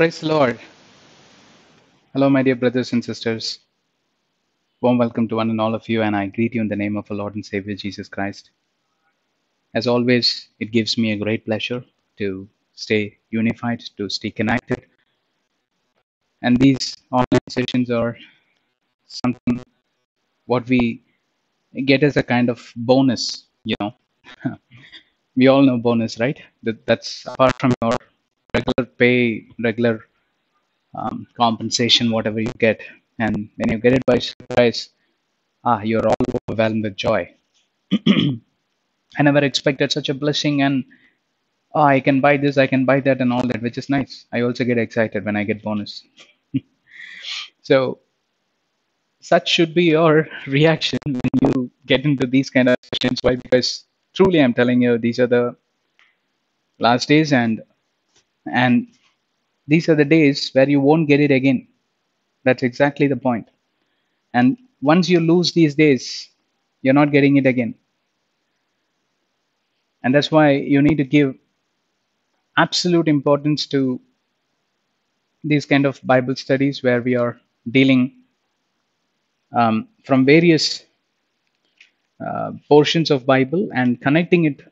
Praise the Lord. Hello, my dear brothers and sisters. Warm welcome to one and all of you, and I greet you in the name of the Lord and Savior Jesus Christ. As always, it gives me a great pleasure to stay unified, to stay connected. And these online sessions are something what we get as a kind of bonus, you know. we all know bonus, right? That, that's apart from your regular pay, regular um, compensation, whatever you get. And when you get it by surprise, ah, you're all overwhelmed with joy. I never expected such a blessing, and oh, I can buy this, I can buy that, and all that, which is nice. I also get excited when I get bonus. so, such should be your reaction when you get into these kind of situations. Why? Because truly, I'm telling you, these are the last days, and and these are the days where you won't get it again. That's exactly the point. And once you lose these days, you're not getting it again. And that's why you need to give absolute importance to these kind of Bible studies where we are dealing um, from various uh, portions of Bible and connecting it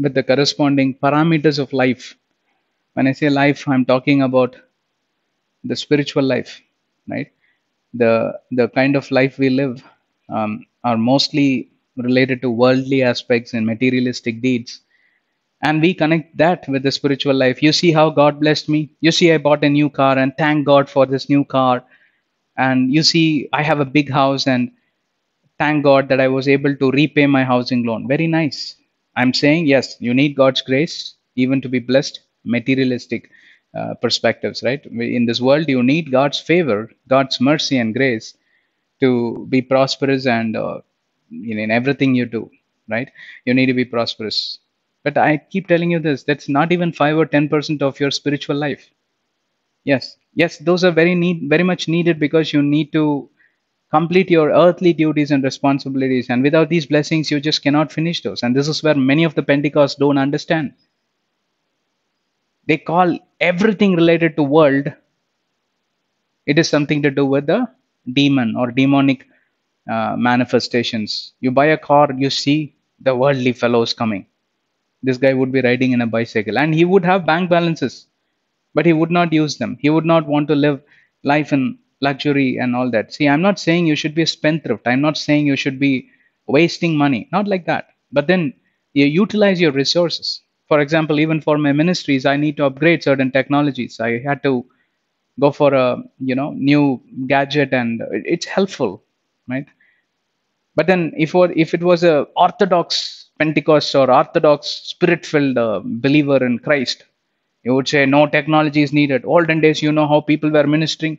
with the corresponding parameters of life when i say life i'm talking about the spiritual life right the the kind of life we live um, are mostly related to worldly aspects and materialistic deeds and we connect that with the spiritual life you see how god blessed me you see i bought a new car and thank god for this new car and you see i have a big house and thank god that i was able to repay my housing loan very nice i'm saying yes you need god's grace even to be blessed materialistic uh, perspectives, right? In this world, you need God's favor, God's mercy and grace to be prosperous and uh, in, in everything you do, right? You need to be prosperous. But I keep telling you this that's not even 5 or 10% of your spiritual life. Yes, yes, those are very need, very much needed because you need to complete your earthly duties and responsibilities. And without these blessings, you just cannot finish those. And this is where many of the Pentecost don't understand they call everything related to world it is something to do with the demon or demonic uh, manifestations you buy a car you see the worldly fellows coming this guy would be riding in a bicycle and he would have bank balances but he would not use them he would not want to live life in luxury and all that see i'm not saying you should be a spendthrift i'm not saying you should be wasting money not like that but then you utilize your resources for example, even for my ministries, I need to upgrade certain technologies. I had to go for a you know new gadget, and it's helpful, right? But then, if if it was a Orthodox Pentecost or Orthodox Spirit-filled uh, believer in Christ, you would say no technology is needed. Olden days, you know how people were ministering;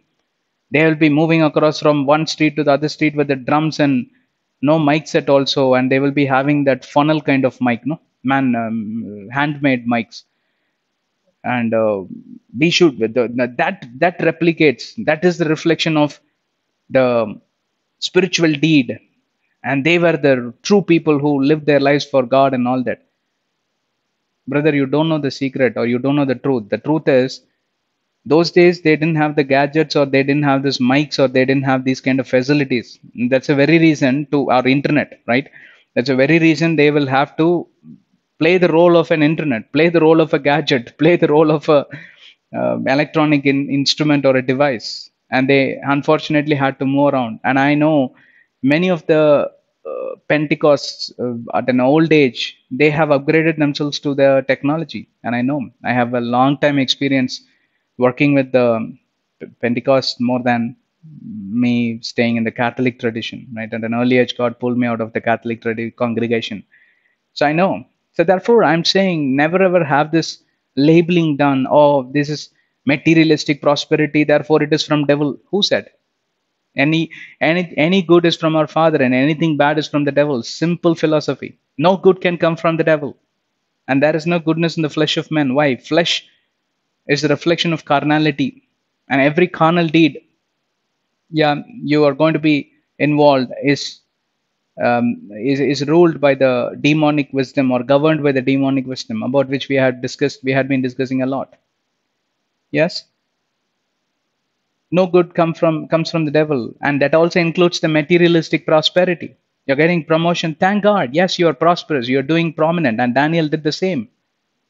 they will be moving across from one street to the other street with the drums and no mic set also, and they will be having that funnel kind of mic, no man um, handmade mics and uh, we the, that that replicates that is the reflection of the spiritual deed and they were the true people who lived their lives for god and all that brother you don't know the secret or you don't know the truth the truth is those days they didn't have the gadgets or they didn't have these mics or they didn't have these kind of facilities that's a very reason to our internet right that's a very reason they will have to play the role of an internet, play the role of a gadget, play the role of a uh, electronic in, instrument or a device. And they unfortunately had to move around. And I know many of the uh, Pentecosts uh, at an old age, they have upgraded themselves to the technology. And I know I have a long time experience working with the um, Pentecost more than me staying in the Catholic tradition, right? At an early age, God pulled me out of the Catholic tradi- congregation. So I know so therefore, I'm saying never ever have this labeling done. Oh, this is materialistic prosperity. Therefore, it is from devil. Who said? Any any any good is from our father, and anything bad is from the devil. Simple philosophy. No good can come from the devil, and there is no goodness in the flesh of men. Why? Flesh is the reflection of carnality, and every carnal deed, yeah, you are going to be involved is um, is, is ruled by the demonic wisdom or governed by the demonic wisdom about which we had discussed we had been discussing a lot yes no good come from comes from the devil and that also includes the materialistic prosperity you're getting promotion thank god yes you are prosperous you're doing prominent and daniel did the same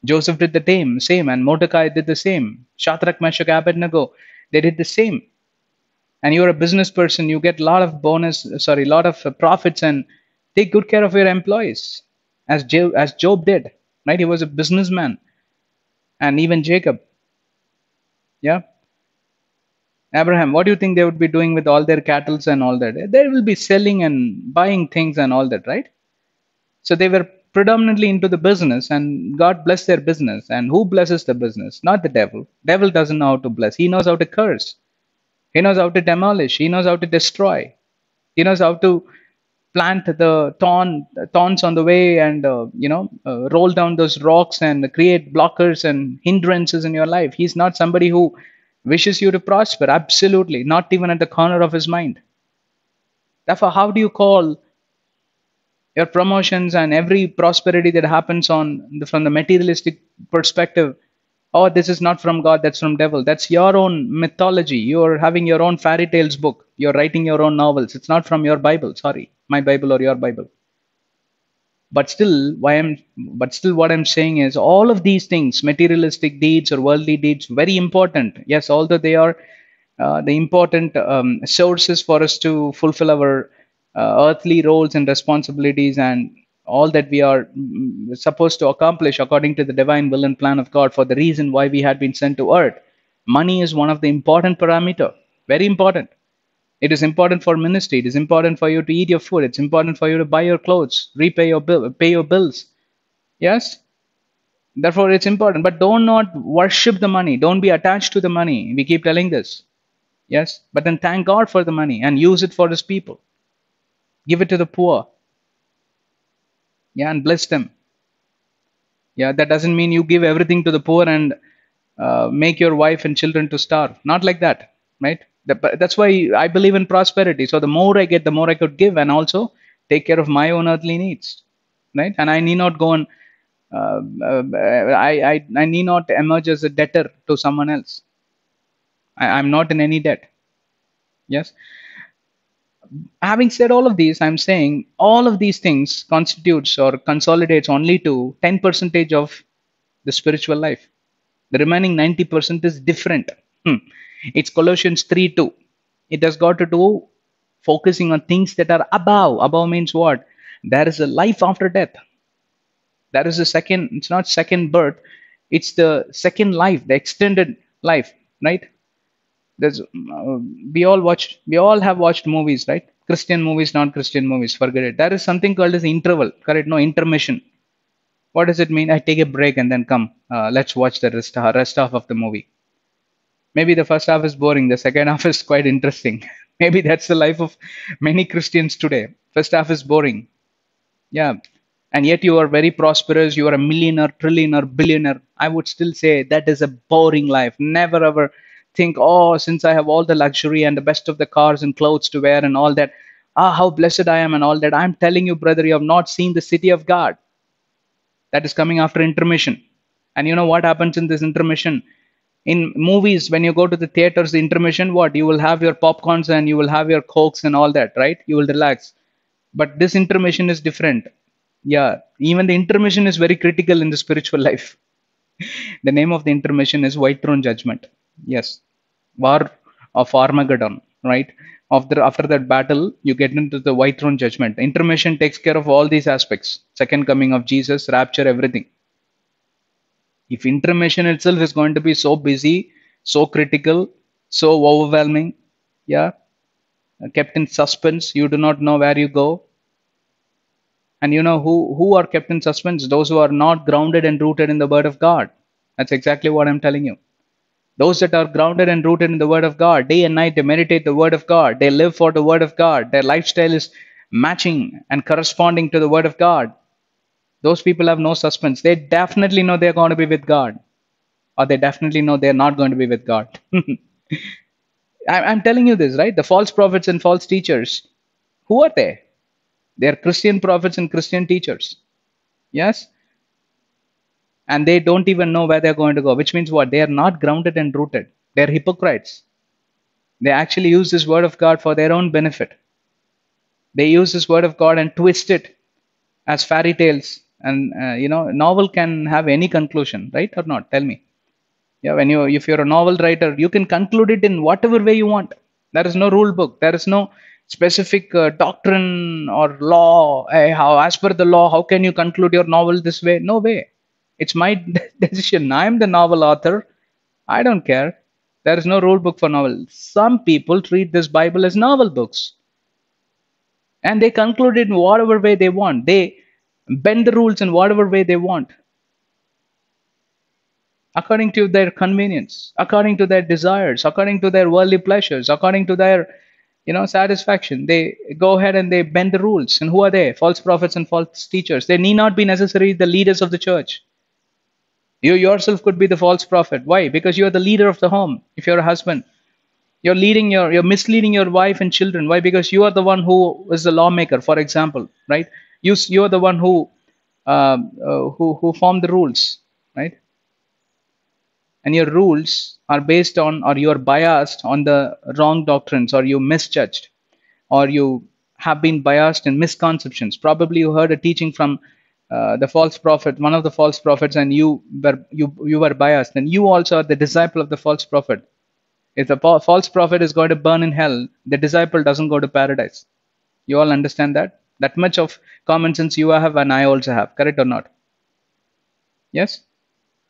joseph did the same same and mordecai did the same Shatrak, meshach abednego they did the same and you're a business person you get a lot of bonus sorry a lot of profits and take good care of your employees as job, as job did right he was a businessman and even jacob yeah abraham what do you think they would be doing with all their cattle and all that they will be selling and buying things and all that right so they were predominantly into the business and god blessed their business and who blesses the business not the devil devil doesn't know how to bless he knows how to curse he knows how to demolish. He knows how to destroy. He knows how to plant the thorn, thorns on the way and, uh, you know, uh, roll down those rocks and create blockers and hindrances in your life. He's not somebody who wishes you to prosper. Absolutely. Not even at the corner of his mind. Therefore, how do you call your promotions and every prosperity that happens on the, from the materialistic perspective oh this is not from god that's from devil that's your own mythology you're having your own fairy tales book you're writing your own novels it's not from your bible sorry my bible or your bible but still why i'm but still what i'm saying is all of these things materialistic deeds or worldly deeds very important yes although they are uh, the important um, sources for us to fulfill our uh, earthly roles and responsibilities and all that we are mm, supposed to accomplish according to the divine will and plan of God for the reason why we had been sent to earth. Money is one of the important parameter, very important. It is important for ministry. It is important for you to eat your food. It's important for you to buy your clothes, repay your bill, pay your bills. Yes. Therefore, it's important. But don't not worship the money. Don't be attached to the money. We keep telling this. Yes. But then thank God for the money and use it for His people. Give it to the poor yeah, and bless them. Yeah, that doesn't mean you give everything to the poor and uh, make your wife and children to starve. Not like that, right? that's why I believe in prosperity. So the more I get, the more I could give, and also take care of my own earthly needs, right? And I need not go and uh, uh I, I, I need not emerge as a debtor to someone else. I, I'm not in any debt. Yes having said all of these, I'm saying all of these things constitutes or consolidates only to 10 percentage of the spiritual life. The remaining 90% is different. Hmm. It's Colossians 3 2. It has got to do focusing on things that are above. Above means what? There is a life after death. There is a second, it's not second birth, it's the second life, the extended life, right? there's uh, we all watch we all have watched movies right christian movies non-christian movies forget it there is something called as interval correct no intermission what does it mean i take a break and then come uh, let's watch the rest, uh, rest half of the movie maybe the first half is boring the second half is quite interesting maybe that's the life of many christians today first half is boring yeah and yet you are very prosperous you are a millionaire trillionaire billionaire i would still say that is a boring life never ever think, oh, since I have all the luxury and the best of the cars and clothes to wear and all that, ah, how blessed I am and all that. I'm telling you, brother, you have not seen the city of God. That is coming after intermission. And you know what happens in this intermission? In movies, when you go to the theaters, the intermission, what? You will have your popcorns and you will have your cokes and all that, right? You will relax. But this intermission is different. Yeah, even the intermission is very critical in the spiritual life. the name of the intermission is White Throne Judgment yes war of armageddon right after after that battle you get into the white throne judgment intermission takes care of all these aspects second coming of jesus rapture everything if intermission itself is going to be so busy so critical so overwhelming yeah uh, kept in suspense you do not know where you go and you know who who are kept in suspense those who are not grounded and rooted in the word of god that's exactly what i'm telling you those that are grounded and rooted in the Word of God, day and night they meditate the Word of God, they live for the Word of God, their lifestyle is matching and corresponding to the Word of God. Those people have no suspense. They definitely know they're going to be with God, or they definitely know they're not going to be with God. I'm telling you this, right? The false prophets and false teachers, who are they? They are Christian prophets and Christian teachers. Yes? and they don't even know where they're going to go, which means what? They are not grounded and rooted. They're hypocrites. They actually use this word of God for their own benefit. They use this word of God and twist it as fairy tales. And, uh, you know, novel can have any conclusion, right or not? Tell me. Yeah, when you, if you're a novel writer, you can conclude it in whatever way you want. There is no rule book. There is no specific uh, doctrine or law. Hey, eh, how, as per the law, how can you conclude your novel this way? No way it's my decision. I'm the novel author. I don't care. There is no rule book for novel. Some people treat this Bible as novel books. And they conclude it in whatever way they want. They bend the rules in whatever way they want. According to their convenience, according to their desires, according to their worldly pleasures, according to their you know satisfaction they go ahead and they bend the rules and who are they false prophets and false teachers they need not be necessarily the leaders of the church you yourself could be the false prophet. Why? Because you are the leader of the home. If you're a husband, you're leading your, you're misleading your wife and children. Why? Because you are the one who is the lawmaker, for example, right? You, you're the one who, um, uh, who, who formed the rules, right? And your rules are based on, or you are biased on the wrong doctrines, or you misjudged, or you have been biased in misconceptions. Probably you heard a teaching from uh, the false prophet, one of the false prophets, and you were you you were biased, then you also are the disciple of the false prophet. If the false prophet is going to burn in hell, the disciple doesn't go to paradise. You all understand that? That much of common sense you have and I also have, correct or not? Yes?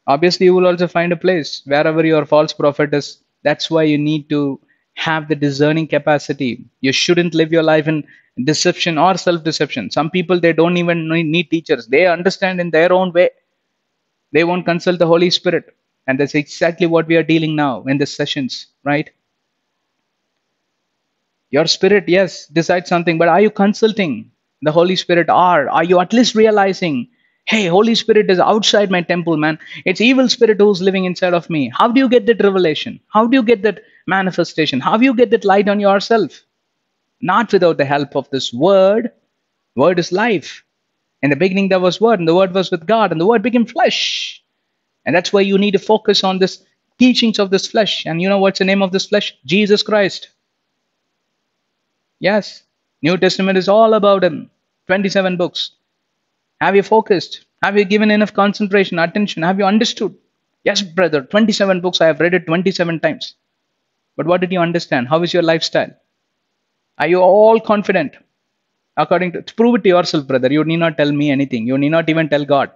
Obviously, you will also find a place wherever your false prophet is. That's why you need to have the discerning capacity. You shouldn't live your life in deception or self deception. Some people, they don't even need teachers, they understand in their own way. They won't consult the Holy Spirit. And that's exactly what we are dealing now in the sessions, right? Your spirit, yes, decides something, but are you consulting the Holy Spirit? Or are you at least realizing hey holy spirit is outside my temple man it's evil spirit who's living inside of me how do you get that revelation how do you get that manifestation. How you get that light on yourself? Not without the help of this word. Word is life. In the beginning there was word, and the word was with God, and the word became flesh. And that's why you need to focus on this teachings of this flesh. And you know what's the name of this flesh? Jesus Christ. Yes, New Testament is all about him. 27 books. Have you focused? Have you given enough concentration, attention? Have you understood? Yes, brother, 27 books. I have read it 27 times. But what did you understand? How is your lifestyle? Are you all confident? According to prove it to yourself, brother. You need not tell me anything. You need not even tell God.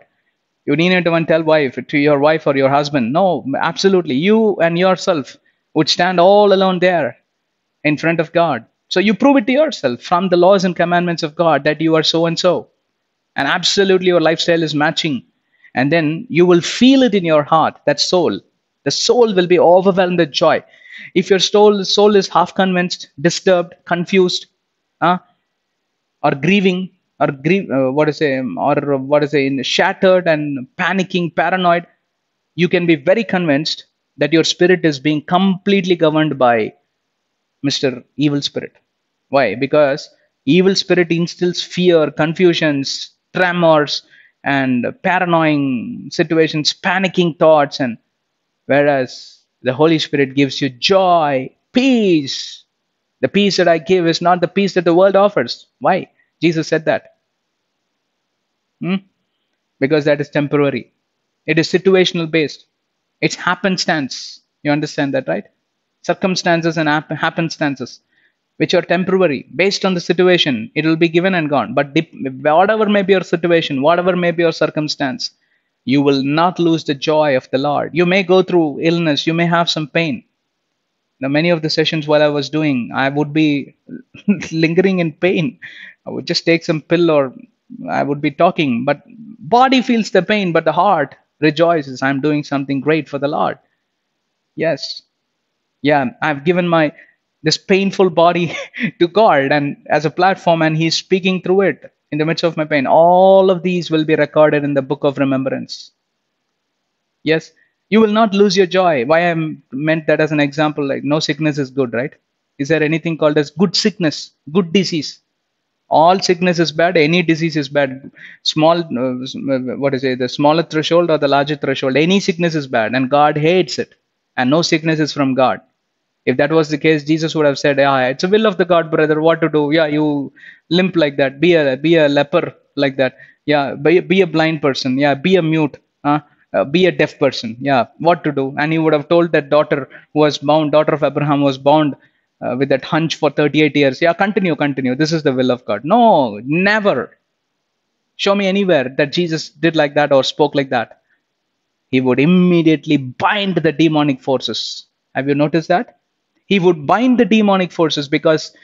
You need not even tell wife to your wife or your husband. No, absolutely. You and yourself would stand all alone there in front of God. So you prove it to yourself from the laws and commandments of God that you are so and so. And absolutely your lifestyle is matching. And then you will feel it in your heart, that soul. The soul will be overwhelmed with joy. If your soul, soul is half convinced, disturbed, confused, uh, or grieving, or grieve, uh, what is it, um, or what is it, shattered and panicking, paranoid, you can be very convinced that your spirit is being completely governed by Mr. Evil Spirit. Why? Because evil spirit instills fear, confusions, tremors, and paranoid situations, panicking thoughts, and whereas the Holy Spirit gives you joy, peace. The peace that I give is not the peace that the world offers. Why? Jesus said that. Hmm? Because that is temporary. It is situational based. It's happenstance. You understand that, right? Circumstances and happenstances, which are temporary, based on the situation, it will be given and gone. But whatever may be your situation, whatever may be your circumstance, you will not lose the joy of the Lord. You may go through illness, you may have some pain. Now, many of the sessions while I was doing, I would be lingering in pain. I would just take some pill or I would be talking, but body feels the pain, but the heart rejoices. I'm doing something great for the Lord. Yes. Yeah, I've given my this painful body to God and as a platform and He's speaking through it in the midst of my pain. All of these will be recorded in the book of remembrance. Yes, you will not lose your joy. Why I meant that as an example, like no sickness is good, right? Is there anything called as good sickness, good disease? All sickness is bad. Any disease is bad. Small, uh, uh what is it? The smaller threshold or the larger threshold. Any sickness is bad, and God hates it. And no sickness is from God if that was the case jesus would have said yeah it's a will of the god brother what to do yeah you limp like that be a be a leper like that yeah be, be a blind person yeah be a mute huh? Uh, be a deaf person yeah what to do and he would have told that daughter was bound daughter of abraham was bound uh, with that hunch for 38 years yeah continue continue this is the will of god no never show me anywhere that jesus did like that or spoke like that he would immediately bind the demonic forces have you noticed that he would bind the demonic forces because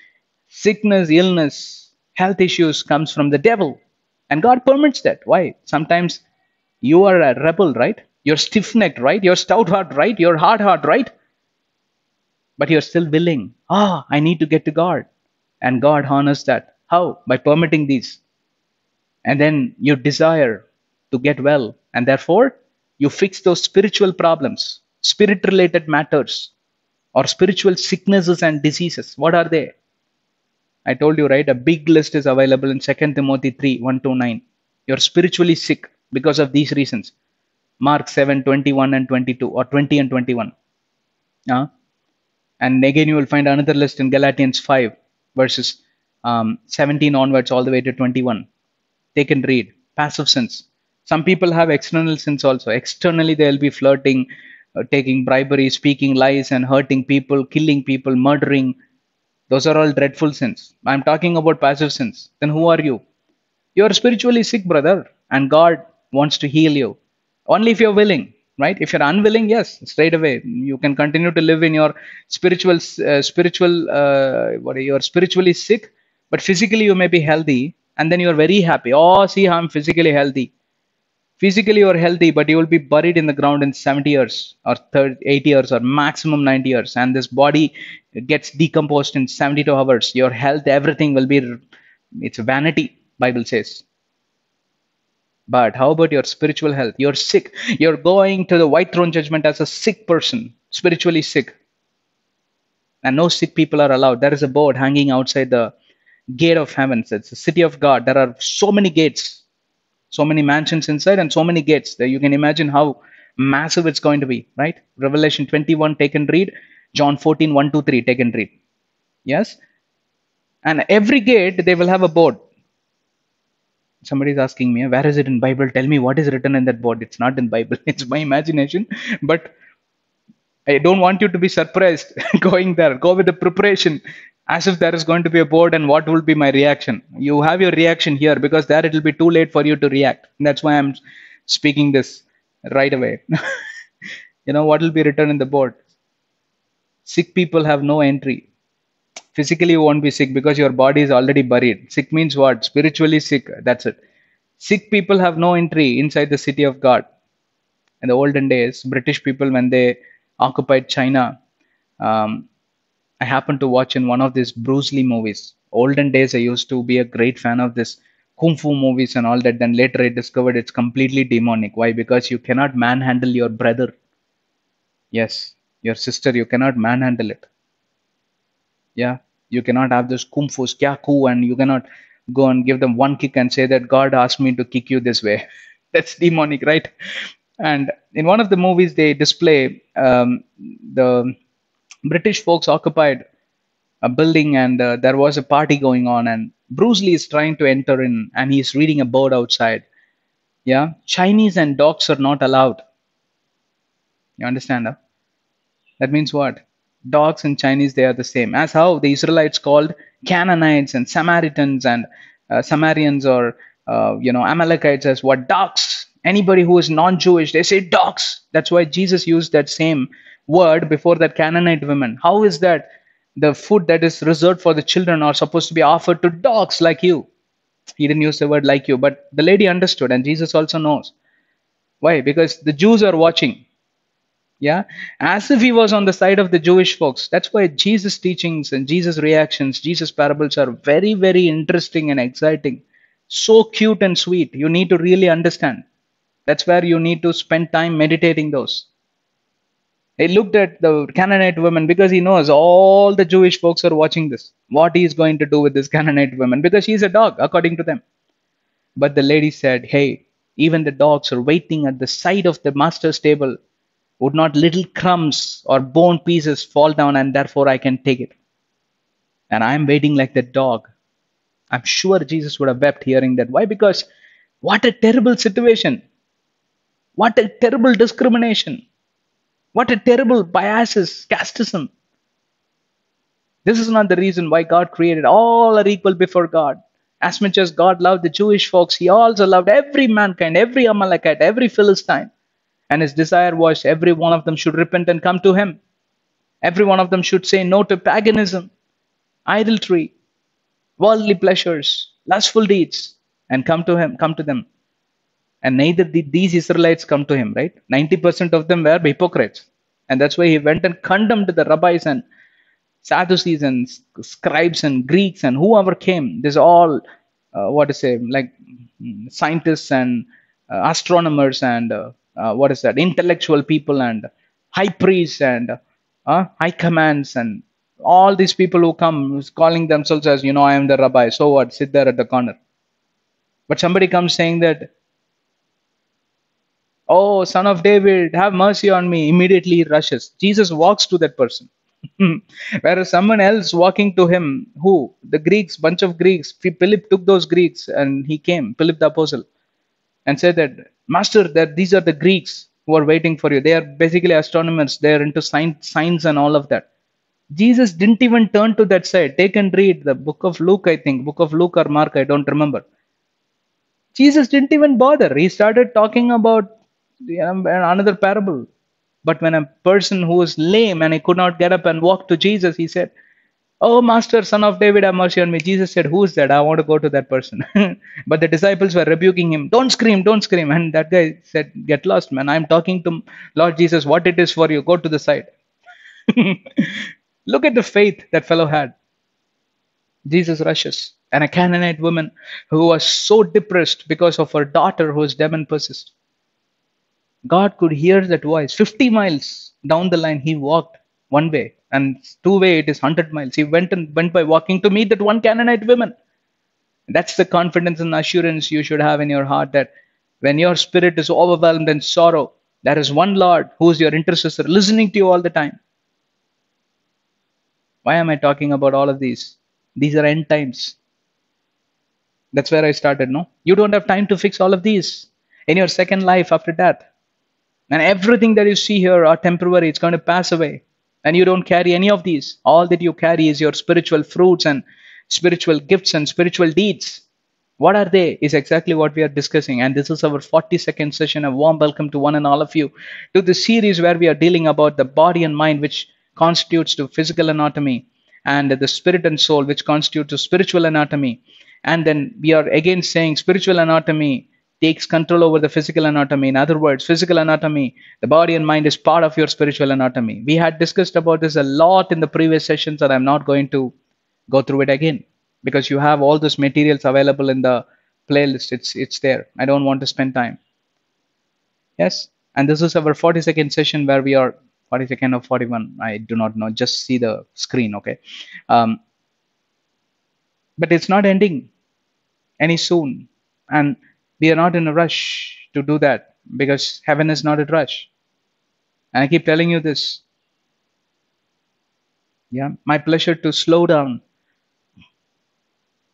sickness, illness, health issues comes from the devil. And God permits that. Why? Sometimes you are a rebel, right? You're stiff-necked, right? You're stout-heart, right? You're hard-heart, right? But you're still willing. Ah, I need to get to God. And God honors that. How? By permitting these. And then you desire to get well. And therefore, you fix those spiritual problems, spirit-related matters or spiritual sicknesses and diseases. What are they? I told you, right? A big list is available in 2 Timothy 3 1 to 9. You're spiritually sick because of these reasons. Mark 7 21 and 22, or 20 and 21. Uh, and again, you will find another list in Galatians 5, verses um, 17 onwards, all the way to 21. They can read passive sins. Some people have external sins also. Externally, they'll be flirting, uh, taking bribery, speaking lies, and hurting people, killing people, murdering. Those are all dreadful sins. I'm talking about passive sins. Then who are you? You are spiritually sick, brother, and God wants to heal you. Only if you're willing, right? If you're unwilling, yes, straight away you can continue to live in your spiritual, uh, spiritual, uh, what you're spiritually sick, but physically you may be healthy, and then you're very happy. Oh, see, I'm physically healthy physically you're healthy but you will be buried in the ground in 70 years or 30, 80 years or maximum 90 years and this body gets decomposed in 72 hours your health everything will be it's vanity bible says but how about your spiritual health you're sick you're going to the white throne judgment as a sick person spiritually sick and no sick people are allowed there is a board hanging outside the gate of heaven it's the city of god there are so many gates so many mansions inside and so many gates there you can imagine how massive it's going to be, right? Revelation 21, take and read. John 14, 1, 2, 3, take and read. Yes? And every gate, they will have a board. Somebody is asking me, where is it in Bible? Tell me what is written in that board. It's not in Bible. It's my imagination. But I don't want you to be surprised going there. Go with the preparation as if there is going to be a board and what will be my reaction you have your reaction here because there it will be too late for you to react and that's why i'm speaking this right away you know what will be written in the board sick people have no entry physically you won't be sick because your body is already buried sick means what spiritually sick that's it sick people have no entry inside the city of god in the olden days british people when they occupied china um, I happened to watch in one of these Bruce Lee movies. Olden days, I used to be a great fan of this kung fu movies and all that. Then later, I discovered it's completely demonic. Why? Because you cannot manhandle your brother. Yes, your sister, you cannot manhandle it. Yeah, you cannot have this kung fu kya ku and you cannot go and give them one kick and say that God asked me to kick you this way. That's demonic, right? And in one of the movies, they display um, the British folks occupied a building and uh, there was a party going on and Bruce Lee is trying to enter in and he's reading a board outside. Yeah, Chinese and dogs are not allowed. You understand? Huh? That means what? Dogs and Chinese they are the same. As how the Israelites called Canaanites and Samaritans and uh, Samarians or uh, you know Amalekites as what dogs. Anybody who is non-Jewish they say dogs. That's why Jesus used that same word before that Canaanite women. How is that the food that is reserved for the children are supposed to be offered to dogs like you? He didn't use the word like you, but the lady understood, and Jesus also knows. Why? Because the Jews are watching. Yeah, as if he was on the side of the Jewish folks. That's why Jesus' teachings and Jesus' reactions, Jesus' parables are very, very interesting and exciting. So cute and sweet. You need to really understand. That's where you need to spend time meditating those he looked at the Canaanite woman because he knows all the Jewish folks are watching this. What he is going to do with this Canaanite woman because she is a dog, according to them. But the lady said, Hey, even the dogs are waiting at the side of the master's table. Would not little crumbs or bone pieces fall down, and therefore I can take it? And I'm waiting like the dog. I'm sure Jesus would have wept hearing that. Why? Because what a terrible situation! What a terrible discrimination! What a terrible biases, casteism. This is not the reason why God created all are equal before God. As much as God loved the Jewish folks, He also loved every mankind, every Amalekite, every Philistine. And His desire was every one of them should repent and come to Him. Every one of them should say no to paganism, idolatry, worldly pleasures, lustful deeds, and come to Him, come to them. And neither did these Israelites come to him, right? 90% of them were hypocrites. And that's why he went and condemned the rabbis and Sadducees and scribes and Greeks and whoever came. This all, uh, what to say, like mm, scientists and uh, astronomers and uh, uh, what is that, intellectual people and high priests and uh, high commands and all these people who come who's calling themselves as, you know, I am the rabbi. So what? Sit there at the corner. But somebody comes saying that Oh, son of David, have mercy on me, immediately rushes. Jesus walks to that person. Whereas someone else walking to him, who? The Greeks, bunch of Greeks. Philip took those Greeks and he came, Philip the apostle, and said that, Master, that these are the Greeks who are waiting for you. They are basically astronomers, they are into science, science and all of that. Jesus didn't even turn to that side. Take and read the book of Luke, I think, book of Luke or Mark, I don't remember. Jesus didn't even bother. He started talking about another parable. But when a person who was lame and he could not get up and walk to Jesus, he said, Oh, Master, son of David, have mercy on me. Jesus said, Who's that? I want to go to that person. but the disciples were rebuking him, Don't scream, don't scream. And that guy said, Get lost, man. I'm talking to Lord Jesus, what it is for you. Go to the side. Look at the faith that fellow had. Jesus rushes, and a Canaanite woman who was so depressed because of her daughter who was demon possessed God could hear that voice. 50 miles down the line, he walked one way, and two way it is 100 miles. He went and went by walking to meet that one Canaanite woman. That's the confidence and assurance you should have in your heart that when your spirit is overwhelmed in sorrow, there is one Lord who is your intercessor, listening to you all the time. Why am I talking about all of these? These are end times. That's where I started, no? You don't have time to fix all of these in your second life after death. And everything that you see here are temporary, it's going to pass away. And you don't carry any of these. All that you carry is your spiritual fruits and spiritual gifts and spiritual deeds. What are they? Is exactly what we are discussing. And this is our 42nd session. A warm welcome to one and all of you to the series where we are dealing about the body and mind, which constitutes to physical anatomy, and the spirit and soul, which constitutes to spiritual anatomy. And then we are again saying spiritual anatomy takes control over the physical anatomy. In other words, physical anatomy, the body and mind is part of your spiritual anatomy. We had discussed about this a lot in the previous sessions, and I'm not going to go through it again because you have all those materials available in the playlist. It's it's there. I don't want to spend time. Yes, and this is our 42nd session where we are 42nd or 41. I do not know. Just see the screen, okay? Um, but it's not ending any soon, and we are not in a rush to do that because heaven is not a rush. And I keep telling you this. Yeah, my pleasure to slow down.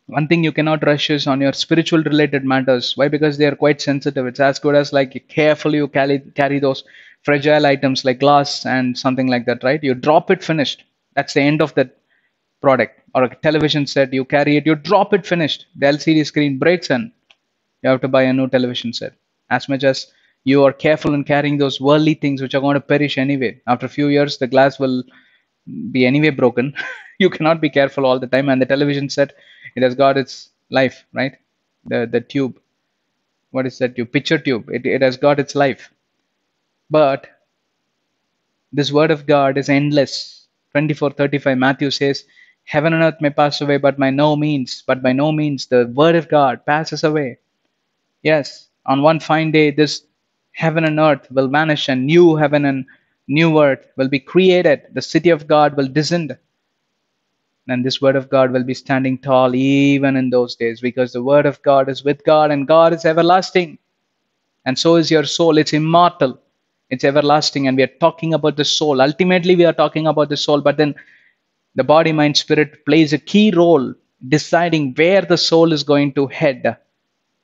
One thing you cannot rush is on your spiritual related matters. Why? Because they are quite sensitive. It's as good as like carefully you carry, carry those fragile items like glass and something like that, right? You drop it finished. That's the end of that product or a television set. You carry it, you drop it finished. The LCD screen breaks and you have to buy a new television set. As much as you are careful in carrying those worldly things which are going to perish anyway, after a few years, the glass will be anyway broken. you cannot be careful all the time. And the television set, it has got its life, right? The, the tube. What is that tube? Picture tube. It, it has got its life. But this word of God is endless. 24 35, Matthew says, Heaven and earth may pass away, but by no means, but by no means, the word of God passes away. Yes, on one fine day, this heaven and earth will vanish, and new heaven and new earth will be created. The city of God will descend. And this word of God will be standing tall even in those days because the word of God is with God and God is everlasting. And so is your soul. It's immortal, it's everlasting. And we are talking about the soul. Ultimately, we are talking about the soul, but then the body, mind, spirit plays a key role deciding where the soul is going to head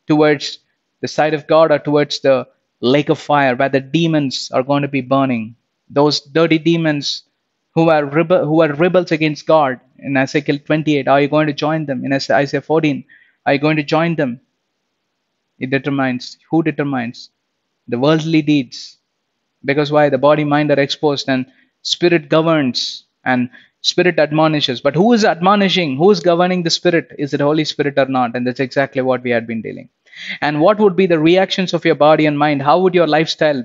towards the side of God are towards the lake of fire where the demons are going to be burning. Those dirty demons who are, who are rebels against God in Ezekiel 28, are you going to join them? In Isaiah 14, are you going to join them? It determines. Who determines? The worldly deeds. Because why? The body, mind are exposed and spirit governs and spirit admonishes but who is admonishing who is governing the spirit is it holy spirit or not and that's exactly what we had been dealing and what would be the reactions of your body and mind how would your lifestyle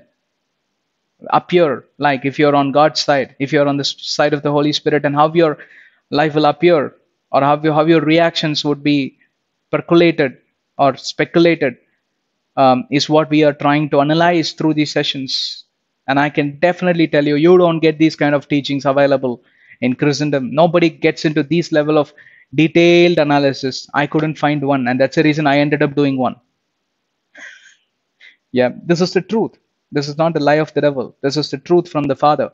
appear like if you're on god's side if you're on the side of the holy spirit and how your life will appear or how, you, how your reactions would be percolated or speculated um, is what we are trying to analyze through these sessions and i can definitely tell you you don't get these kind of teachings available in christendom nobody gets into these level of detailed analysis. I couldn't find one, and that's the reason I ended up doing one. Yeah, this is the truth. This is not the lie of the devil. This is the truth from the Father.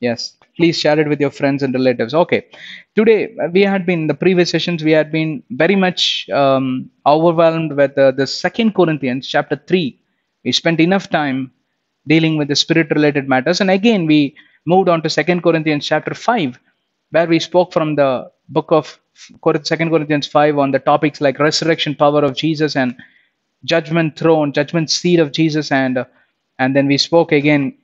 Yes, please share it with your friends and relatives. Okay, today uh, we had been the previous sessions we had been very much um, overwhelmed with uh, the Second Corinthians chapter three. We spent enough time dealing with the spirit-related matters, and again we moved on to Second Corinthians chapter five, where we spoke from the book of Second Corinthians 5 on the topics like resurrection power of Jesus and judgment throne, judgment seat of Jesus, and uh, and then we spoke again.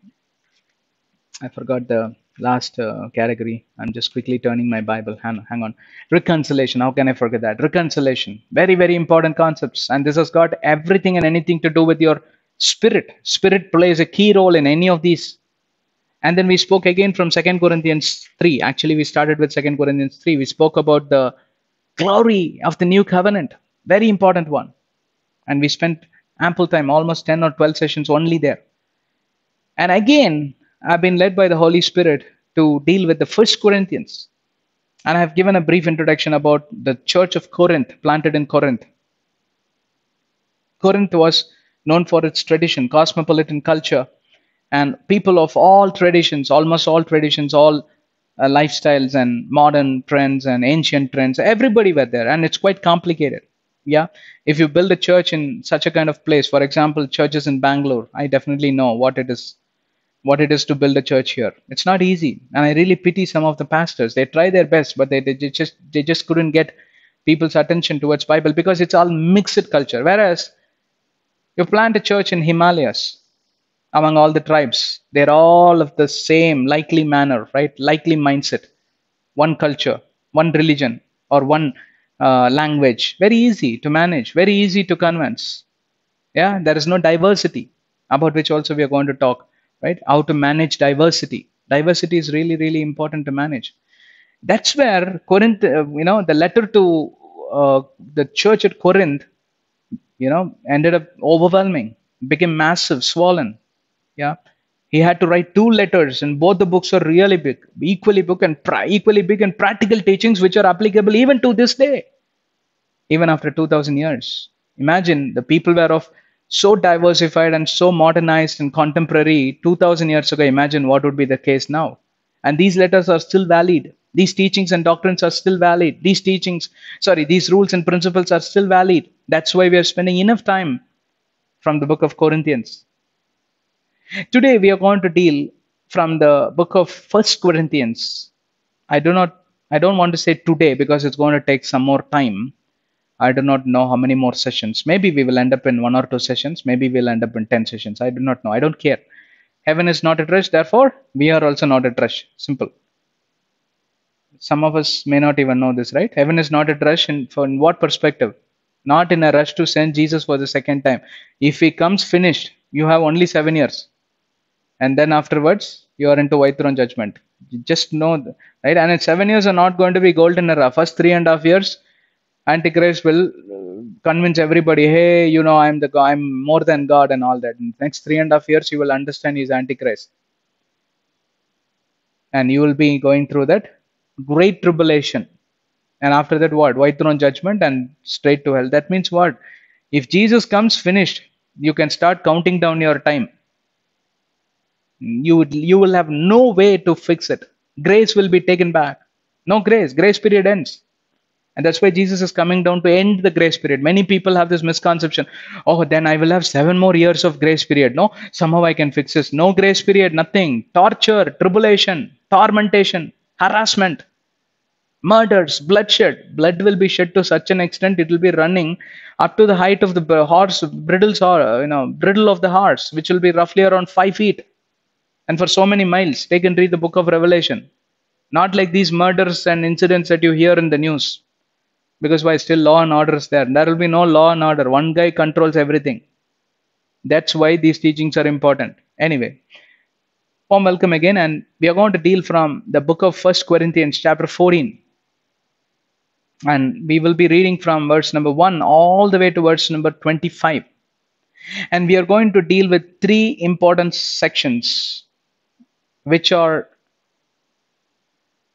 I forgot the last uh, category. I'm just quickly turning my Bible. Hang, hang on. Reconciliation. How can I forget that? Reconciliation. Very very important concepts, and this has got everything and anything to do with your spirit. Spirit plays a key role in any of these and then we spoke again from Second Corinthians 3. Actually, we started with Second Corinthians 3. We spoke about the glory of the new covenant, very important one. And we spent ample time, almost 10 or 12 sessions only there. And again, I've been led by the Holy Spirit to deal with the First Corinthians. And I have given a brief introduction about the church of Corinth, planted in Corinth. Corinth was known for its tradition, cosmopolitan culture, and people of all traditions almost all traditions all uh, lifestyles and modern trends and ancient trends everybody were there and it's quite complicated yeah if you build a church in such a kind of place for example churches in bangalore i definitely know what it is what it is to build a church here it's not easy and i really pity some of the pastors they try their best but they, they just they just couldn't get people's attention towards bible because it's all mixed culture whereas you plant a church in himalayas among all the tribes. They're all of the same likely manner, right? Likely mindset, one culture, one religion, or one uh, language. Very easy to manage, very easy to convince. Yeah, there is no diversity, about which also we are going to talk, right? How to manage diversity. Diversity is really, really important to manage. That's where Corinth, uh, you know, the letter to uh, the church at Corinth, you know, ended up overwhelming, became massive, swollen, yeah he had to write two letters and both the books are really big equally big and pra- equally big and practical teachings which are applicable even to this day even after 2000 years imagine the people were of so diversified and so modernized and contemporary 2000 years ago imagine what would be the case now and these letters are still valid these teachings and doctrines are still valid these teachings sorry these rules and principles are still valid that's why we are spending enough time from the book of corinthians Today we are going to deal from the book of First Corinthians. I do not I don't want to say today because it's going to take some more time. I do not know how many more sessions. Maybe we will end up in one or two sessions. Maybe we'll end up in 10 sessions. I do not know. I don't care. Heaven is not at rush. therefore, we are also not at rush. Simple. Some of us may not even know this, right? Heaven is not at rush. in, from what perspective? Not in a rush to send Jesus for the second time. If he comes finished, you have only seven years and then afterwards you are into white throne judgment you just know right and in seven years are not going to be golden era first three and a half years antichrist will uh, convince everybody hey you know i'm the i'm more than god and all that in next three and a half years you will understand he's antichrist and you will be going through that great tribulation and after that what white throne judgment and straight to hell that means what if jesus comes finished you can start counting down your time you would you will have no way to fix it grace will be taken back no grace grace period ends and that's why jesus is coming down to end the grace period many people have this misconception oh then i will have seven more years of grace period no somehow i can fix this no grace period nothing torture tribulation tormentation harassment murders bloodshed blood will be shed to such an extent it will be running up to the height of the horse bridles or uh, you know bridle of the horse which will be roughly around five feet and for so many miles. they can read the book of Revelation. Not like these murders and incidents that you hear in the news. Because why? Still law and order is there. There will be no law and order. One guy controls everything. That's why these teachings are important. Anyway, warm welcome again, and we are going to deal from the book of First Corinthians, chapter 14. And we will be reading from verse number 1 all the way to verse number 25. And we are going to deal with three important sections which are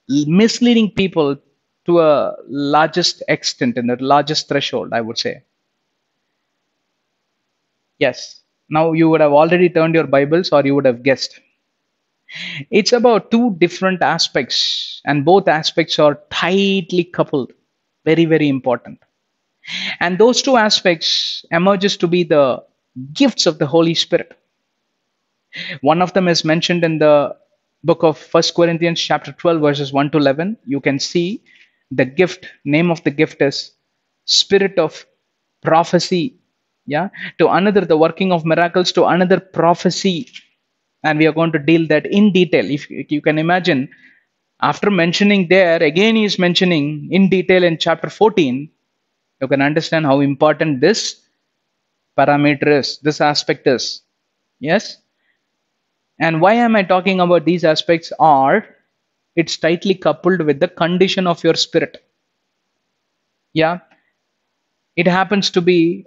misleading people to a largest extent and the largest threshold, I would say. Yes. Now you would have already turned your Bibles or you would have guessed. It's about two different aspects, and both aspects are tightly coupled. Very, very important. And those two aspects emerges to be the gifts of the Holy Spirit. One of them is mentioned in the book of First Corinthians, chapter 12, verses 1 to 11. You can see the gift, name of the gift is spirit of prophecy. Yeah, to another, the working of miracles, to another, prophecy. And we are going to deal that in detail. If you can imagine, after mentioning there, again he is mentioning in detail in chapter 14. You can understand how important this parameter is, this aspect is. Yes? And why am I talking about these aspects are it's tightly coupled with the condition of your spirit. Yeah. It happens to be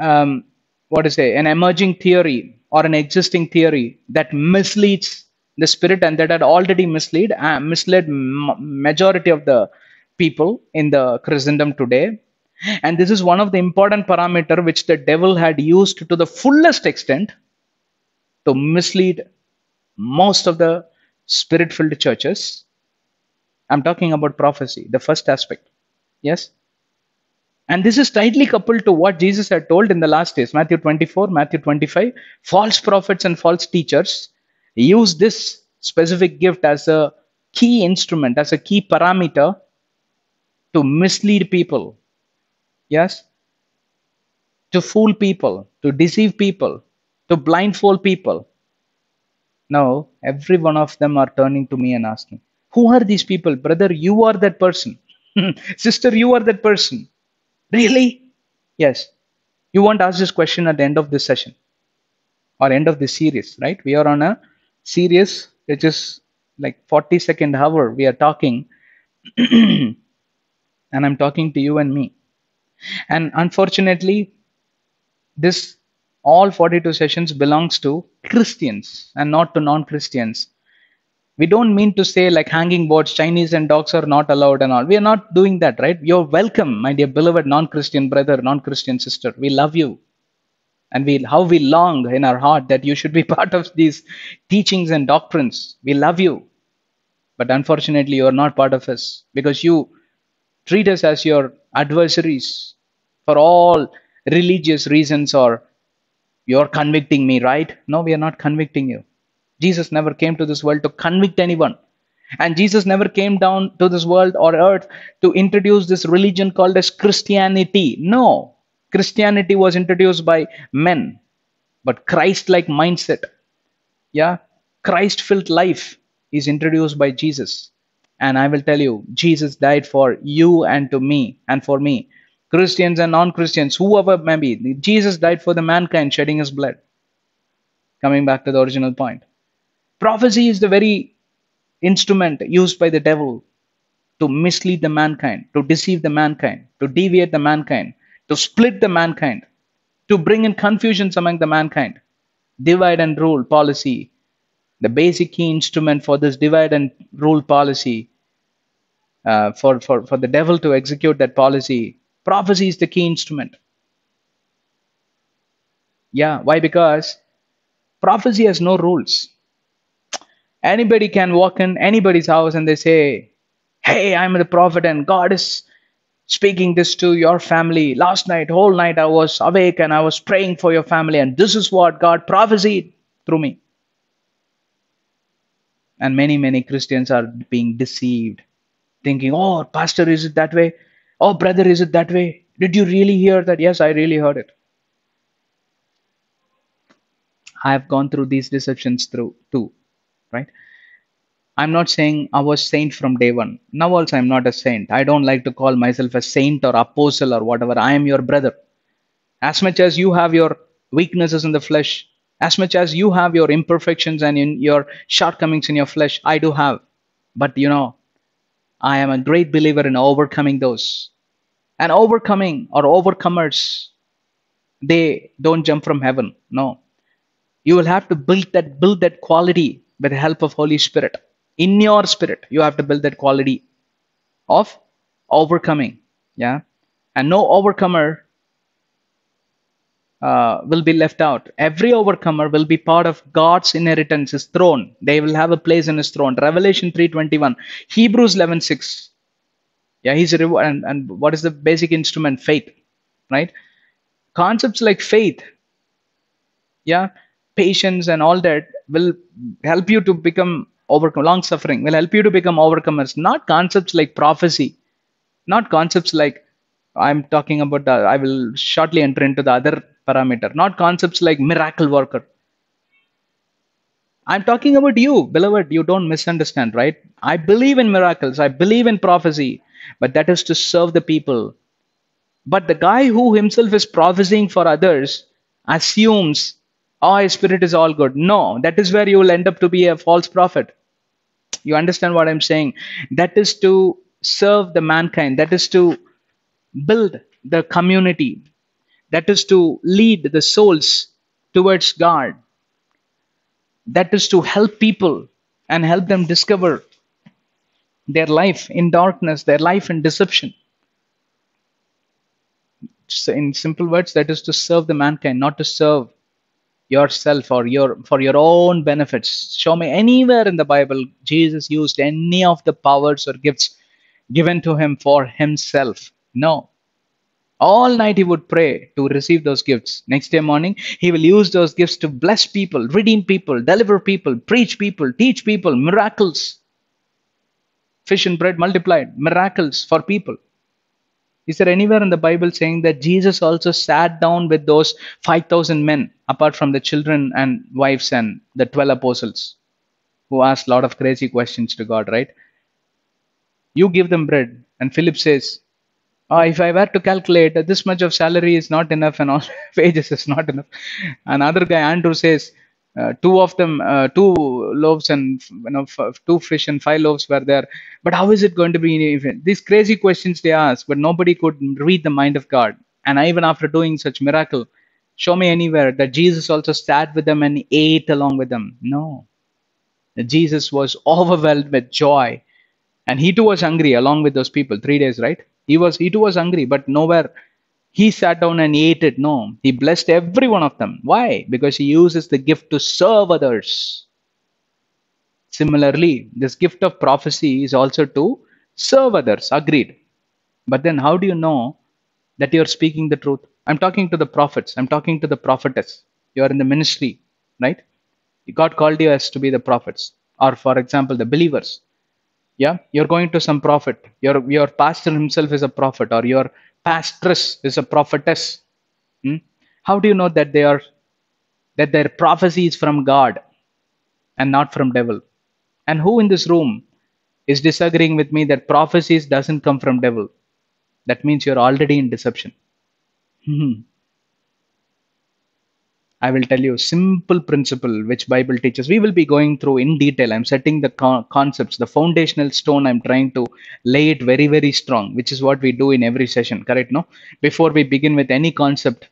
um, it? an emerging theory or an existing theory that misleads the spirit and that had already misled uh, misled majority of the people in the Christendom today. And this is one of the important parameter which the devil had used to the fullest extent to mislead most of the spirit filled churches. I'm talking about prophecy, the first aspect. Yes? And this is tightly coupled to what Jesus had told in the last days Matthew 24, Matthew 25. False prophets and false teachers use this specific gift as a key instrument, as a key parameter to mislead people. Yes? To fool people, to deceive people, to blindfold people. Now, every one of them are turning to me and asking, Who are these people? Brother, you are that person. Sister, you are that person. Really? Yes. You won't ask this question at the end of this session or end of this series, right? We are on a series which is like 40 second hour. We are talking, and I'm talking to you and me. And unfortunately, this all 42 sessions belongs to Christians and not to non-Christians. We don't mean to say like hanging boards, Chinese and dogs are not allowed and all. We are not doing that, right? You're welcome, my dear beloved non-Christian brother, non-Christian sister. We love you. And we how we long in our heart that you should be part of these teachings and doctrines. We love you. But unfortunately, you are not part of us because you treat us as your adversaries for all religious reasons or you're convicting me, right? No, we are not convicting you. Jesus never came to this world to convict anyone. And Jesus never came down to this world or earth to introduce this religion called as Christianity. No, Christianity was introduced by men, but Christ like mindset, yeah, Christ filled life is introduced by Jesus. And I will tell you, Jesus died for you and to me and for me. Christians and non Christians, whoever may be. Jesus died for the mankind, shedding his blood. Coming back to the original point. Prophecy is the very instrument used by the devil to mislead the mankind, to deceive the mankind, to deviate the mankind, to split the mankind, to bring in confusions among the mankind. Divide and rule policy. The basic key instrument for this divide and rule policy, uh, for, for, for the devil to execute that policy, Prophecy is the key instrument. Yeah, why? Because prophecy has no rules. Anybody can walk in anybody's house and they say, Hey, I'm the prophet, and God is speaking this to your family last night whole night i was awake and i was praying for your family and this is what god prophesied through me and many many christians are being deceived thinking oh pastor is it that way Oh, brother, is it that way? Did you really hear that? Yes, I really heard it. I have gone through these deceptions through too, right? I'm not saying I was saint from day one. Now also I'm not a saint. I don't like to call myself a saint or apostle or whatever. I am your brother. As much as you have your weaknesses in the flesh, as much as you have your imperfections and in your shortcomings in your flesh, I do have. But you know, I am a great believer in overcoming those. And overcoming or overcomers, they don't jump from heaven. No. You will have to build that build that quality with the help of Holy Spirit. In your spirit, you have to build that quality of overcoming. Yeah. And no overcomer uh, will be left out. Every overcomer will be part of God's inheritance, His throne. They will have a place in His throne. Revelation 3:21, Hebrews 11:6. Yeah, He's a reward. And, and what is the basic instrument? Faith, right? Concepts like faith, yeah, patience, and all that will help you to become overcome. Long suffering will help you to become overcomers. Not concepts like prophecy, not concepts like I'm talking about. The, I will shortly enter into the other parameter, not concepts like miracle worker. I'm talking about you, beloved. You don't misunderstand, right? I believe in miracles, I believe in prophecy, but that is to serve the people. But the guy who himself is prophesying for others assumes, oh, his spirit is all good. No, that is where you will end up to be a false prophet. You understand what I'm saying? That is to serve the mankind, that is to build the community, that is to lead the souls towards God, that is to help people and help them discover their life in darkness, their life in deception. in simple words, that is to serve the mankind, not to serve yourself or your for your own benefits. Show me anywhere in the Bible Jesus used any of the powers or gifts given to him for himself. No, all night he would pray to receive those gifts next day morning he will use those gifts to bless people redeem people deliver people preach people teach people miracles fish and bread multiplied miracles for people is there anywhere in the bible saying that jesus also sat down with those 5000 men apart from the children and wives and the 12 apostles who asked a lot of crazy questions to god right you give them bread and philip says uh, if I were to calculate uh, this much of salary is not enough and all wages is not enough. Another guy, Andrew, says uh, two of them, uh, two loaves and you know, two fish and five loaves were there. But how is it going to be? These crazy questions they ask, but nobody could read the mind of God. And even after doing such miracle, show me anywhere that Jesus also sat with them and ate along with them. No, Jesus was overwhelmed with joy, and he too was hungry along with those people. Three days, right? He was he too was hungry, but nowhere he sat down and ate it. No, he blessed every one of them. Why? Because he uses the gift to serve others. Similarly, this gift of prophecy is also to serve others. Agreed. But then, how do you know that you're speaking the truth? I'm talking to the prophets, I'm talking to the prophetess. You are in the ministry, right? God called you as to be the prophets, or for example, the believers yeah you're going to some prophet your your pastor himself is a prophet or your pastress is a prophetess hmm? how do you know that they are that their prophecy is from god and not from devil and who in this room is disagreeing with me that prophecies doesn't come from devil that means you're already in deception hmm. I will tell you a simple principle which Bible teaches. We will be going through in detail. I'm setting the co concepts, the foundational stone. I'm trying to lay it very, very strong, which is what we do in every session. Correct? No. Before we begin with any concept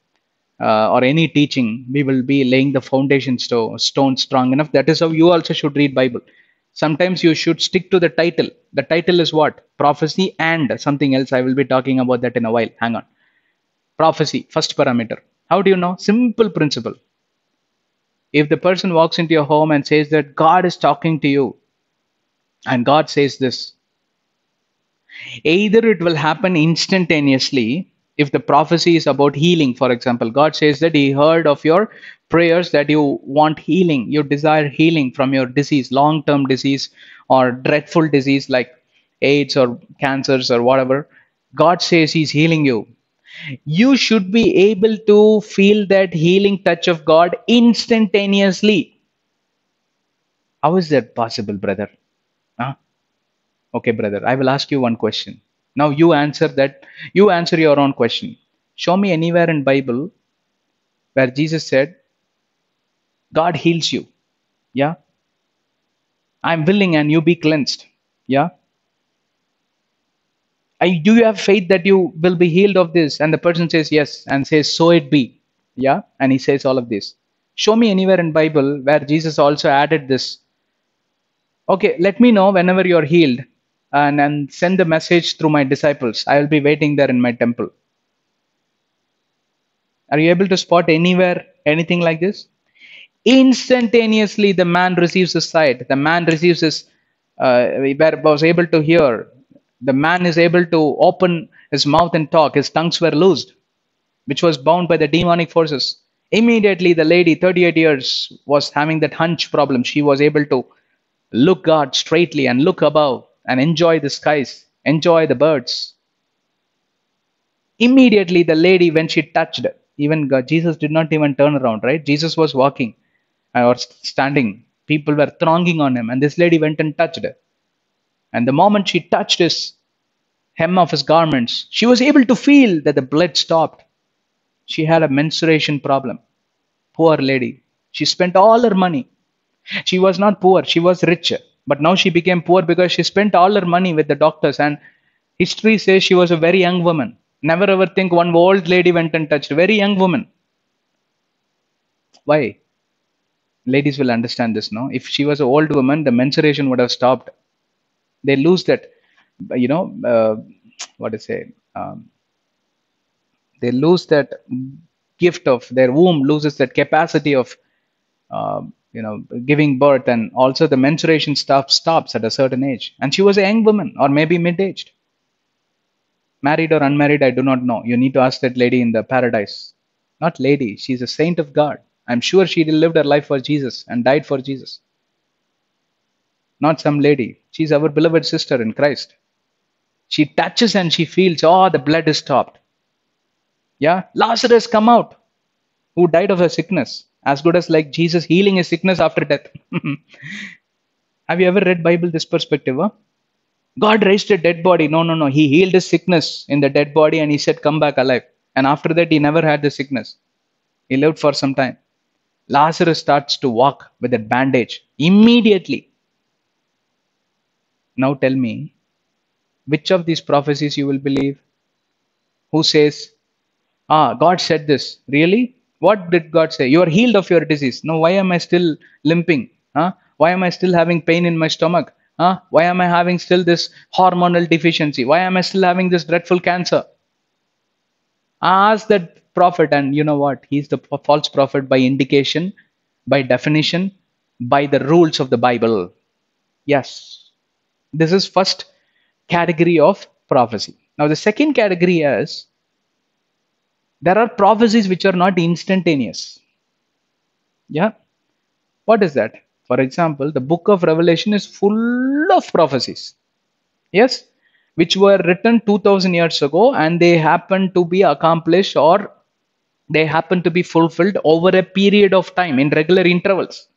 uh, or any teaching, we will be laying the foundation sto stone strong enough. That is how you also should read Bible. Sometimes you should stick to the title. The title is what? Prophecy and something else. I will be talking about that in a while. Hang on. Prophecy, first parameter how do you know? Simple principle. If the person walks into your home and says that God is talking to you, and God says this, either it will happen instantaneously if the prophecy is about healing, for example, God says that He heard of your prayers that you want healing, you desire healing from your disease, long term disease, or dreadful disease like AIDS or cancers or whatever. God says He's healing you you should be able to feel that healing touch of God instantaneously. How is that possible, brother? Huh? Okay, brother, I will ask you one question. Now you answer that, you answer your own question. Show me anywhere in Bible where Jesus said, God heals you. Yeah. I'm willing and you be cleansed. Yeah and do you have faith that you will be healed of this and the person says yes and says so it be yeah and he says all of this show me anywhere in bible where jesus also added this okay let me know whenever you're healed and, and send the message through my disciples i will be waiting there in my temple are you able to spot anywhere anything like this instantaneously the man receives his sight the man receives his uh, was able to hear the man is able to open his mouth and talk. His tongues were loosed, which was bound by the demonic forces. Immediately, the lady, 38 years, was having that hunch problem. She was able to look God straightly and look above and enjoy the skies, enjoy the birds. Immediately, the lady, when she touched, even God, Jesus did not even turn around, right? Jesus was walking uh, or standing. People were thronging on him, and this lady went and touched. And the moment she touched his hem of his garments, she was able to feel that the blood stopped. She had a menstruation problem. Poor lady. She spent all her money. She was not poor, she was rich. But now she became poor because she spent all her money with the doctors. And history says she was a very young woman. Never ever think one old lady went and touched. Very young woman. Why? Ladies will understand this, no? If she was an old woman, the menstruation would have stopped they lose that you know uh, what to say um, they lose that gift of their womb loses that capacity of uh, you know giving birth and also the menstruation stuff stops at a certain age and she was a young woman or maybe mid-aged married or unmarried i do not know you need to ask that lady in the paradise not lady she's a saint of god i'm sure she lived her life for jesus and died for jesus not some lady she is our beloved sister in Christ. She touches and she feels, oh, the blood is stopped. Yeah, Lazarus, come out, who died of a sickness, as good as like Jesus healing his sickness after death. Have you ever read Bible this perspective? Huh? God raised a dead body. No, no, no. He healed his sickness in the dead body and he said, Come back alive. And after that, he never had the sickness. He lived for some time. Lazarus starts to walk with a bandage immediately. Now tell me, which of these prophecies you will believe? Who says, Ah, God said this. Really? What did God say? You are healed of your disease. Now, why am I still limping? Huh? Why am I still having pain in my stomach? Huh? Why am I having still this hormonal deficiency? Why am I still having this dreadful cancer? I ask that prophet, and you know what? He's the false prophet by indication, by definition, by the rules of the Bible. Yes, this is first category of prophecy. Now the second category is there are prophecies which are not instantaneous. Yeah. What is that? For example, the book of Revelation is full of prophecies. Yes, which were written 2000 years ago and they happen to be accomplished or they happen to be fulfilled over a period of time in regular intervals.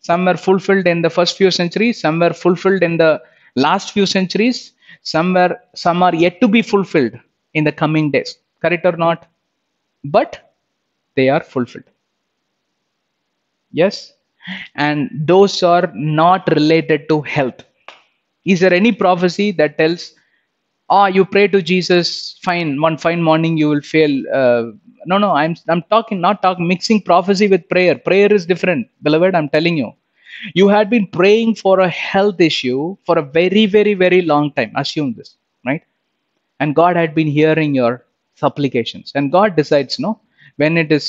Some were fulfilled in the first few centuries, some were fulfilled in the last few centuries some were some are yet to be fulfilled in the coming days correct or not but they are fulfilled yes and those are not related to health is there any prophecy that tells ah oh, you pray to jesus fine one fine morning you will fail uh, no no i'm i'm talking not talking mixing prophecy with prayer prayer is different beloved i'm telling you you had been praying for a health issue for a very very very long time assume this right and god had been hearing your supplications and god decides no when it is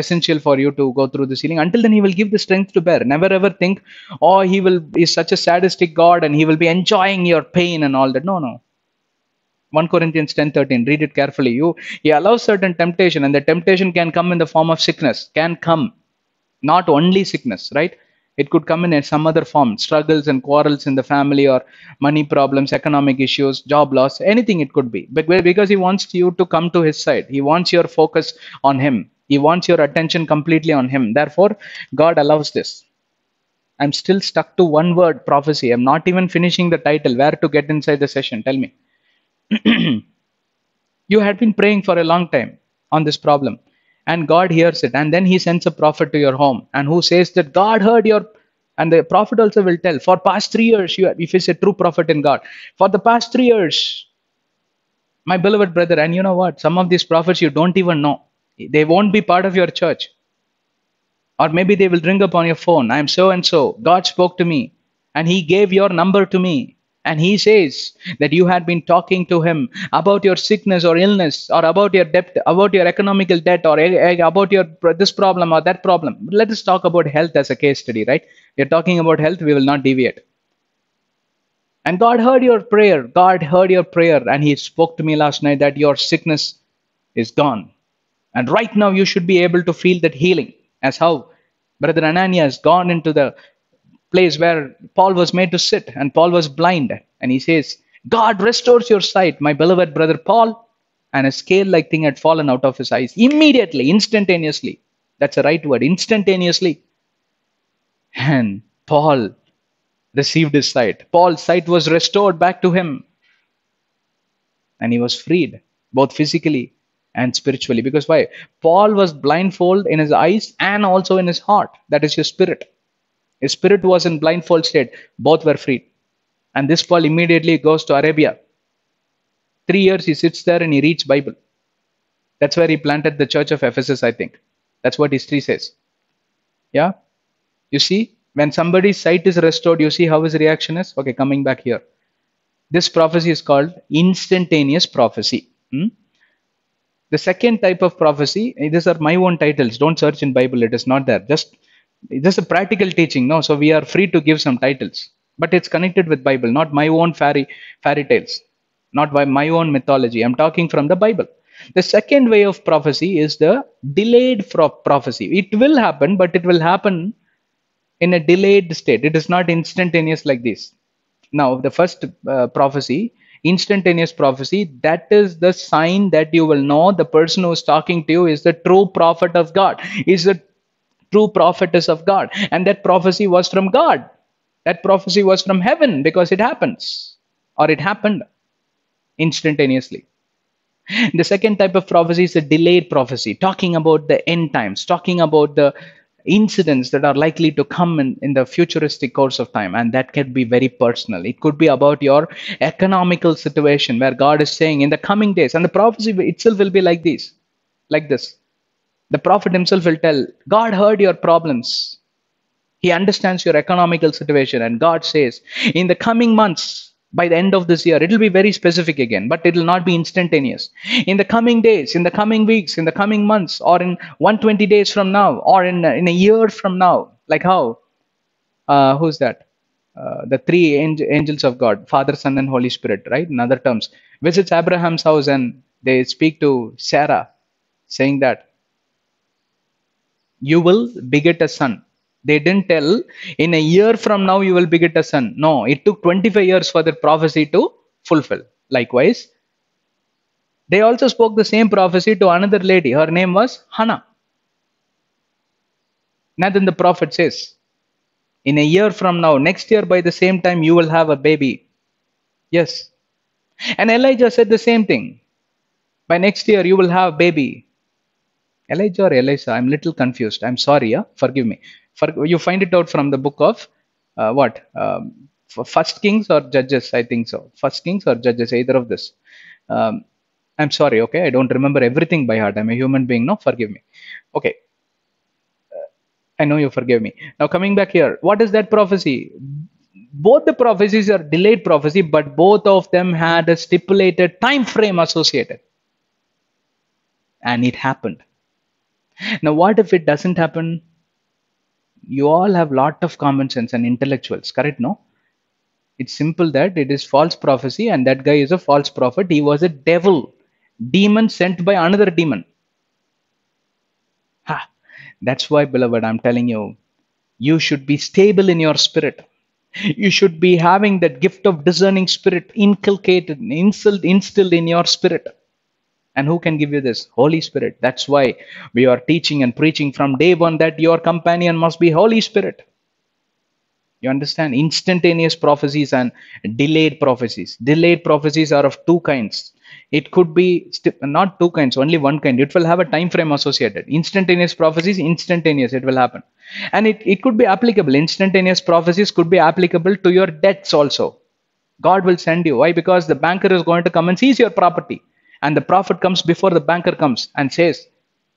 essential for you to go through this healing until then he will give the strength to bear never ever think oh he will is such a sadistic god and he will be enjoying your pain and all that no no 1 corinthians 10 13 read it carefully you he allows certain temptation and the temptation can come in the form of sickness can come not only sickness right it could come in at uh, some other form, struggles and quarrels in the family or money problems, economic issues, job loss, anything it could be. But because he wants you to come to his side, he wants your focus on him. He wants your attention completely on him. Therefore, God allows this. I'm still stuck to one word prophecy. I'm not even finishing the title. Where to get inside the session? Tell me. you had been praying for a long time on this problem and God hears it. And then he sends a prophet to your home and who says that God heard your and the prophet also will tell for past three years you if it's a true prophet in God for the past three years my beloved brother and you know what some of these prophets you don't even know they won't be part of your church or maybe they will ring up on your phone i am so and so god spoke to me and he gave your number to me and he says that you had been talking to him about your sickness or illness or about your debt, about your economical debt or eh, eh, about your this problem or that problem. Let us talk about health as a case study, right? You're talking about health, we will not deviate. And God heard your prayer. God heard your prayer. And He spoke to me last night that your sickness is gone. And right now you should be able to feel that healing. As how Brother Ananias has gone into the place where Paul was made to sit and Paul was blind. And he says, God restores your sight, my beloved brother Paul. And a scale like thing had fallen out of his eyes immediately, instantaneously. That's the right word, instantaneously. And Paul received his sight. Paul's sight was restored back to him. And he was freed, both physically and spiritually. Because why? Paul was blindfold in his eyes and also in his heart. That is your spirit. His spirit was in blindfold state. Both were freed. And this Paul immediately goes to Arabia. Three years he sits there and he reads Bible. That's where he planted the church of Ephesus, I think. That's what history says. Yeah? You see, when somebody's sight is restored, you see how his reaction is? Okay, coming back here. This prophecy is called instantaneous prophecy. Hmm? The second type of prophecy, these are my own titles. Don't search in Bible, it is not there. Just this is a practical teaching no so we are free to give some titles but it's connected with bible not my own fairy fairy tales not by my own mythology i'm talking from the bible the second way of prophecy is the delayed prophecy it will happen but it will happen in a delayed state it is not instantaneous like this now the first uh, prophecy instantaneous prophecy that is the sign that you will know the person who is talking to you is the true prophet of god is the true prophetess of God. And that prophecy was from God. That prophecy was from heaven because it happens or it happened instantaneously. The second type of prophecy is the delayed prophecy, talking about the end times, talking about the incidents that are likely to come in, in the futuristic course of time and that can be very personal it could be about your economical situation where god is saying in the coming days and the prophecy itself will be like this like this the Prophet himself will tell, God heard your problems. He understands your economical situation. And God says, in the coming months, by the end of this year, it'll be very specific again, but it'll not be instantaneous. In the coming days, in the coming weeks, in the coming months, or in 120 days from now, or in, in a year from now, like how? Uh, who's that? Uh, the three angels of God, Father, Son, and Holy Spirit, right? In other terms, visits Abraham's house and they speak to Sarah, saying that you will beget a son they didn't tell in a year from now you will beget a son no it took 25 years for the prophecy to fulfill likewise they also spoke the same prophecy to another lady her name was hannah Now then, the prophet says in a year from now next year by the same time you will have a baby yes and elijah said the same thing by next year you will have a baby Elijah or Eliza? I'm little confused. I'm sorry. Yeah? Forgive me. For, you find it out from the book of uh, what? Um, First Kings or Judges? I think so. First Kings or Judges, either of this. Um, I'm sorry. Okay. I don't remember everything by heart. I'm a human being. No, forgive me. Okay. Uh, I know you forgive me. Now, coming back here, what is that prophecy? Both the prophecies are delayed prophecy, but both of them had a stipulated time frame associated. And it happened now what if it doesn't happen you all have lot of common sense and intellectuals correct no it's simple that it is false prophecy and that guy is a false prophet he was a devil demon sent by another demon ha that's why beloved i'm telling you you should be stable in your spirit you should be having that gift of discerning spirit inculcated instilled instilled in your spirit and who can give you this? Holy Spirit. That's why we are teaching and preaching from day one that your companion must be Holy Spirit. You understand? Instantaneous prophecies and delayed prophecies. Delayed prophecies are of two kinds. It could be not two kinds, only one kind. It will have a time frame associated. Instantaneous prophecies, instantaneous, it will happen. And it, it could be applicable. Instantaneous prophecies could be applicable to your debts also. God will send you. Why? Because the banker is going to come and seize your property. And the prophet comes before the banker comes and says,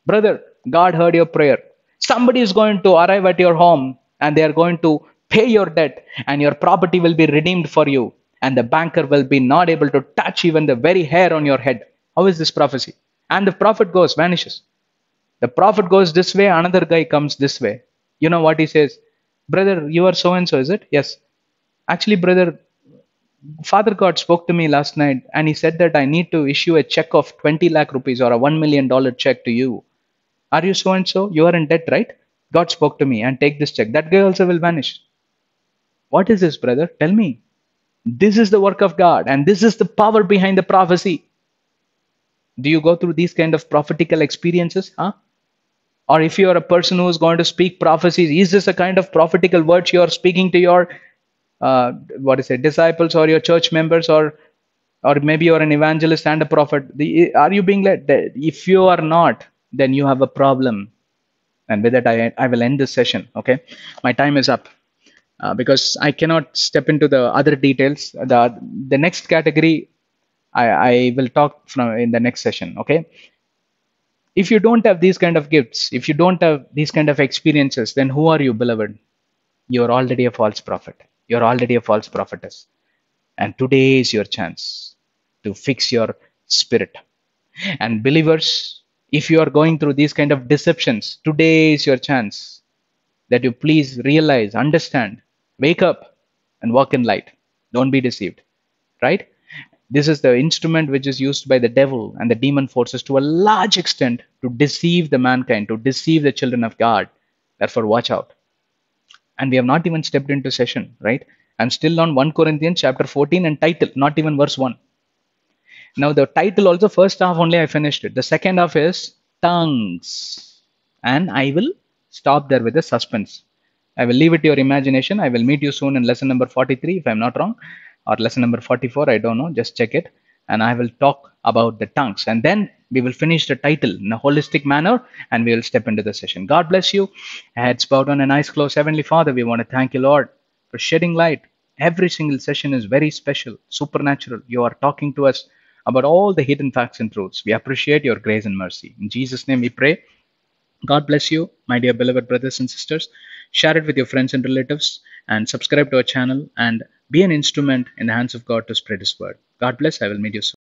Brother, God heard your prayer. Somebody is going to arrive at your home and they are going to pay your debt and your property will be redeemed for you. And the banker will be not able to touch even the very hair on your head. How is this prophecy? And the prophet goes, vanishes. The prophet goes this way, another guy comes this way. You know what he says? Brother, you are so and so, is it? Yes. Actually, brother, Father God spoke to me last night and he said that I need to issue a check of 20 lakh rupees or a $1 million check to you. Are you so and so? You are in debt, right? God spoke to me and take this check. That guy also will vanish. What is this, brother? Tell me. This is the work of God and this is the power behind the prophecy. Do you go through these kind of prophetical experiences? Huh? Or if you are a person who is going to speak prophecies, is this a kind of prophetical words you are speaking to your uh, what is it disciples or your church members or or maybe you're an evangelist and a prophet the, are you being led if you are not then you have a problem and with that i, I will end this session okay my time is up uh, because i cannot step into the other details the the next category i i will talk from in the next session okay if you don't have these kind of gifts if you don't have these kind of experiences then who are you beloved you're already a false prophet you're already a false prophetess. And today is your chance to fix your spirit. And believers, if you are going through these kind of deceptions, today is your chance that you please realize, understand, wake up and walk in light. Don't be deceived, right? This is the instrument which is used by the devil and the demon forces to a large extent to deceive the mankind, to deceive the children of God. Therefore, watch out and we have not even stepped into session, right? I'm still on 1 Corinthians chapter 14 and title, not even verse 1. Now, the title also, first half only I finished it. The second half is tongues. And I will stop there with the suspense. I will leave it to your imagination. I will meet you soon in lesson number 43, if I'm not wrong, or lesson number 44, I don't know, just check it. And I will talk about the tongues. And then we will finish the title in a holistic manner and we will step into the session. God bless you. Heads bowed on a nice close. Heavenly Father, we want to thank you, Lord, for shedding light. Every single session is very special, supernatural. You are talking to us about all the hidden facts and truths. We appreciate your grace and mercy. In Jesus' name we pray. God bless you, my dear beloved brothers and sisters. Share it with your friends and relatives and subscribe to our channel and be an instrument in the hands of God to spread His word. God bless. I will meet you soon.